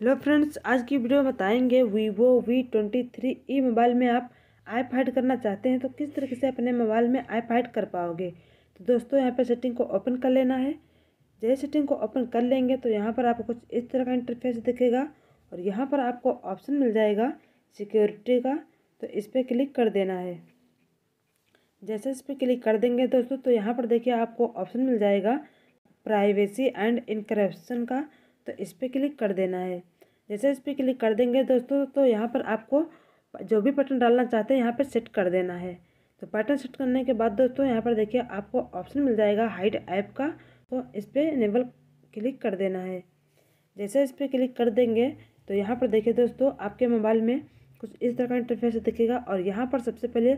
hello friends आज की video में बताएंगे Vivo V twenty three E mobile में आप आई फाइड करना चाहते हैं तो किस तरीके से अपने मोबाइल में आई फाइड कर पाओगे तो दोस्तों यहाँ पर सेटिंग को ओपन कर लेना है जैसे सेटिंग को ओपन कर लेंगे तो यहाँ पर आपको कुछ इस तरह का इंटरफेस दिखेगा और यहाँ पर आपको ऑप्शन मिल जाएगा सिक्योरिटी का तो इस पर क्लिक कर देना है जैसे इस पर क्लिक कर देंगे दोस्तों तो यहाँ पर देखिए आपको ऑप्शन मिल जाएगा प्राइवेसी एंड इनक्रप्शन का तो इस पर क्लिक कर देना है जैसे इस पर क्लिक कर देंगे दोस्तों तो यहाँ पर आपको जो भी पैटर्न डालना चाहते हैं यहाँ पर सेट कर देना है तो पैटर्न सेट करने के बाद दोस्तों यहाँ पर देखिए आपको ऑप्शन मिल जाएगा हाइट ऐप का तो इस पर इनेबल क्लिक कर देना है जैसे इस पर क्लिक कर देंगे तो यहाँ पर देखिए दोस्तों आपके मोबाइल में कुछ इस तरह का इंटरफेस दिखेगा और यहाँ पर सबसे पहले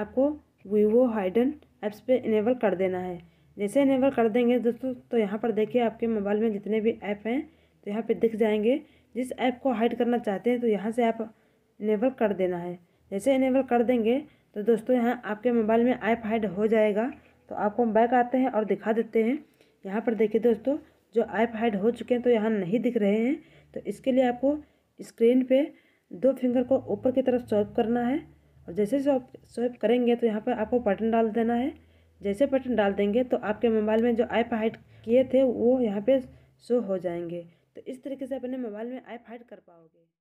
आपको वीवो हाइडन ऐप्स पे इनेबल कर देना है जैसे इनेबल कर देंगे दोस्तों तो यहाँ पर देखिए आपके मोबाइल में जितने भी ऐप हैं तो यहाँ पे दिख जाएंगे जिस ऐप को हाइड करना चाहते हैं तो यहाँ से आप इनेबल कर देना है जैसे इनेबल कर देंगे तो दोस्तों यहाँ आपके मोबाइल में ऐप हाइड हो जाएगा तो आपको हम बैक आते हैं और दिखा देते हैं यहाँ पर देखिए दोस्तों जो ऐप हाइड हो चुके हैं तो यहाँ नहीं दिख रहे हैं तो इसके लिए आपको स्क्रीन पे दो फिंगर को ऊपर की तरफ स्वाइप करना है और जैसे स्वाइप स्वाइप करेंगे तो यहाँ पर आपको बटन डाल देना है जैसे बटन डाल देंगे तो आपके मोबाइल में जो ऐप हाइड किए थे वो यहाँ पे शो हो जाएंगे तो इस तरीके से अपने मोबाइल में ऐप हाइड कर पाओगे